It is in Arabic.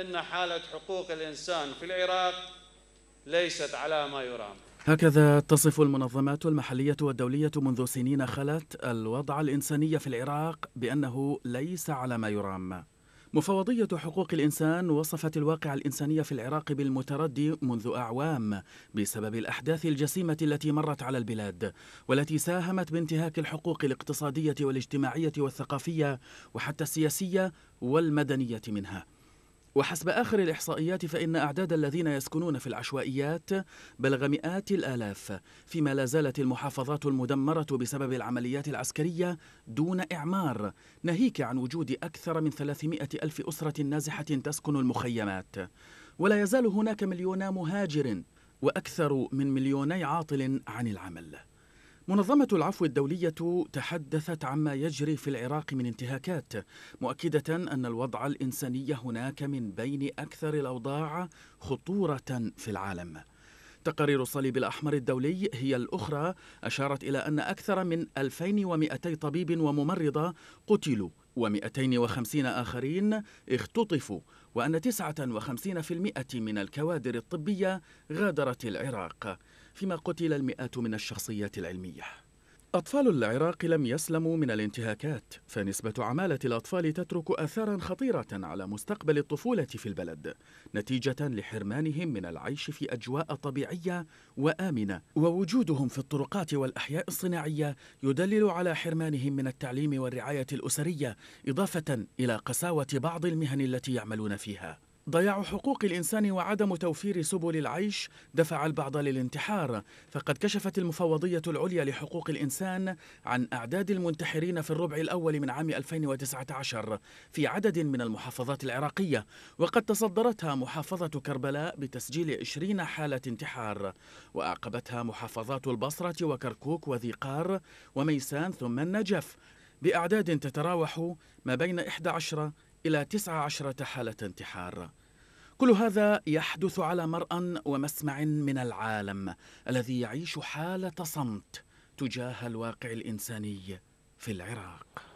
أن حالة حقوق الإنسان في العراق ليست على ما يرام هكذا تصف المنظمات المحلية والدولية منذ سنين خلت الوضع الإنساني في العراق بأنه ليس على ما يرام مفوضية حقوق الإنسان وصفت الواقع الإنساني في العراق بالمتردي منذ أعوام بسبب الأحداث الجسيمة التي مرت على البلاد والتي ساهمت بانتهاك الحقوق الاقتصادية والاجتماعية والثقافية وحتى السياسية والمدنية منها وحسب آخر الإحصائيات فإن أعداد الذين يسكنون في العشوائيات بلغ مئات الآلاف فيما لا زالت المحافظات المدمرة بسبب العمليات العسكرية دون إعمار ناهيك عن وجود أكثر من 300 ألف أسرة نازحة تسكن المخيمات ولا يزال هناك مليون مهاجر وأكثر من مليوني عاطل عن العمل منظمة العفو الدولية تحدثت عما يجري في العراق من انتهاكات، مؤكدة أن الوضع الإنساني هناك من بين أكثر الأوضاع خطورة في العالم. تقارير الصليب الأحمر الدولي هي الأخرى أشارت إلى أن أكثر من 2200 طبيب وممرضة قتلوا و250 آخرين اختطفوا وأن 59% من الكوادر الطبية غادرت العراق فيما قتل المئات من الشخصيات العلمية أطفال العراق لم يسلموا من الانتهاكات فنسبة عمالة الأطفال تترك أثارا خطيرة على مستقبل الطفولة في البلد نتيجة لحرمانهم من العيش في أجواء طبيعية وآمنة ووجودهم في الطرقات والأحياء الصناعية يدلل على حرمانهم من التعليم والرعاية الأسرية إضافة إلى قساوة بعض المهن التي يعملون فيها ضياع حقوق الإنسان وعدم توفير سبل العيش دفع البعض للانتحار فقد كشفت المفوضية العليا لحقوق الإنسان عن أعداد المنتحرين في الربع الأول من عام 2019 في عدد من المحافظات العراقية وقد تصدرتها محافظة كربلاء بتسجيل 20 حالة انتحار وأعقبتها محافظات البصرة وكركوك وذي قار وميسان ثم النجف بأعداد تتراوح ما بين 11 إلى تسعة عشرة حالة انتحار كل هذا يحدث على مرأى ومسمع من العالم الذي يعيش حالة صمت تجاه الواقع الإنساني في العراق